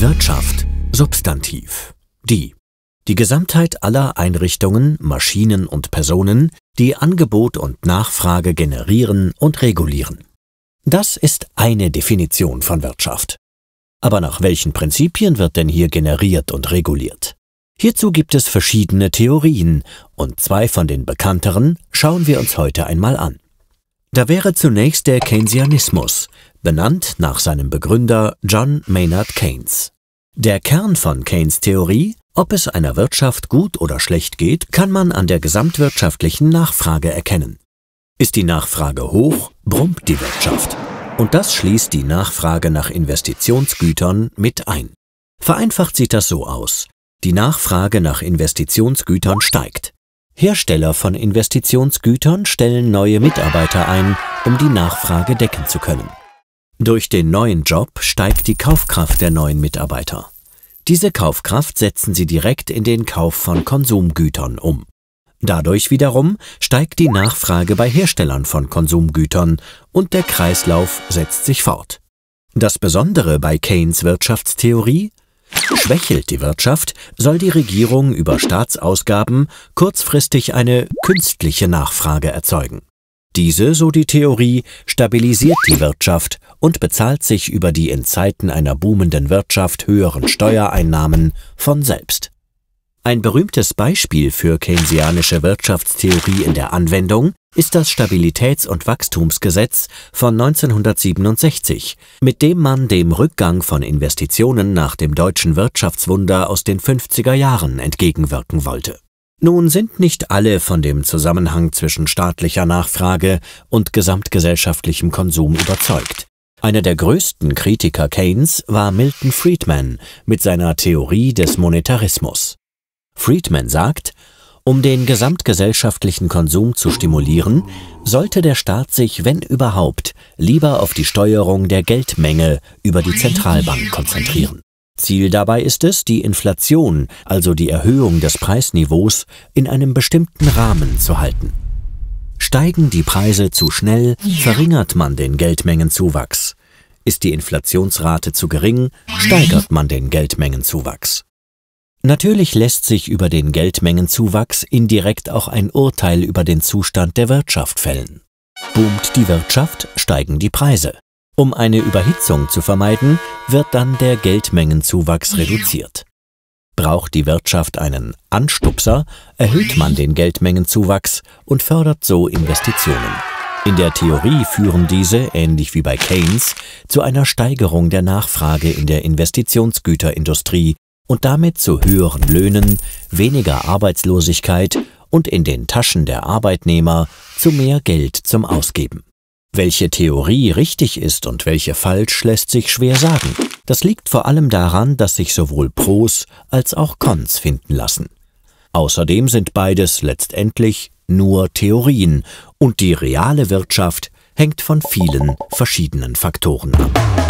Wirtschaft Substantiv die die Gesamtheit aller Einrichtungen, Maschinen und Personen, die Angebot und Nachfrage generieren und regulieren. Das ist eine Definition von Wirtschaft. Aber nach welchen Prinzipien wird denn hier generiert und reguliert? Hierzu gibt es verschiedene Theorien, und zwei von den bekannteren schauen wir uns heute einmal an. Da wäre zunächst der Keynesianismus, benannt nach seinem Begründer John Maynard Keynes. Der Kern von Keynes Theorie, ob es einer Wirtschaft gut oder schlecht geht, kann man an der gesamtwirtschaftlichen Nachfrage erkennen. Ist die Nachfrage hoch, brummt die Wirtschaft. Und das schließt die Nachfrage nach Investitionsgütern mit ein. Vereinfacht sieht das so aus. Die Nachfrage nach Investitionsgütern steigt. Hersteller von Investitionsgütern stellen neue Mitarbeiter ein, um die Nachfrage decken zu können. Durch den neuen Job steigt die Kaufkraft der neuen Mitarbeiter. Diese Kaufkraft setzen sie direkt in den Kauf von Konsumgütern um. Dadurch wiederum steigt die Nachfrage bei Herstellern von Konsumgütern und der Kreislauf setzt sich fort. Das Besondere bei Keynes Wirtschaftstheorie? Schwächelt die Wirtschaft, soll die Regierung über Staatsausgaben kurzfristig eine künstliche Nachfrage erzeugen. Diese, so die Theorie, stabilisiert die Wirtschaft und bezahlt sich über die in Zeiten einer boomenden Wirtschaft höheren Steuereinnahmen von selbst. Ein berühmtes Beispiel für keynesianische Wirtschaftstheorie in der Anwendung ist das Stabilitäts- und Wachstumsgesetz von 1967, mit dem man dem Rückgang von Investitionen nach dem deutschen Wirtschaftswunder aus den 50er Jahren entgegenwirken wollte. Nun sind nicht alle von dem Zusammenhang zwischen staatlicher Nachfrage und gesamtgesellschaftlichem Konsum überzeugt. Einer der größten Kritiker Keynes war Milton Friedman mit seiner Theorie des Monetarismus. Friedman sagt, um den gesamtgesellschaftlichen Konsum zu stimulieren, sollte der Staat sich, wenn überhaupt, lieber auf die Steuerung der Geldmenge über die Zentralbank konzentrieren. Ziel dabei ist es, die Inflation, also die Erhöhung des Preisniveaus, in einem bestimmten Rahmen zu halten. Steigen die Preise zu schnell, verringert man den Geldmengenzuwachs. Ist die Inflationsrate zu gering, steigert man den Geldmengenzuwachs. Natürlich lässt sich über den Geldmengenzuwachs indirekt auch ein Urteil über den Zustand der Wirtschaft fällen. Boomt die Wirtschaft, steigen die Preise. Um eine Überhitzung zu vermeiden, wird dann der Geldmengenzuwachs reduziert. Braucht die Wirtschaft einen Anstupser, erhöht man den Geldmengenzuwachs und fördert so Investitionen. In der Theorie führen diese, ähnlich wie bei Keynes, zu einer Steigerung der Nachfrage in der Investitionsgüterindustrie und damit zu höheren Löhnen, weniger Arbeitslosigkeit und in den Taschen der Arbeitnehmer zu mehr Geld zum Ausgeben. Welche Theorie richtig ist und welche falsch, lässt sich schwer sagen. Das liegt vor allem daran, dass sich sowohl Pros als auch Cons finden lassen. Außerdem sind beides letztendlich nur Theorien und die reale Wirtschaft hängt von vielen verschiedenen Faktoren ab.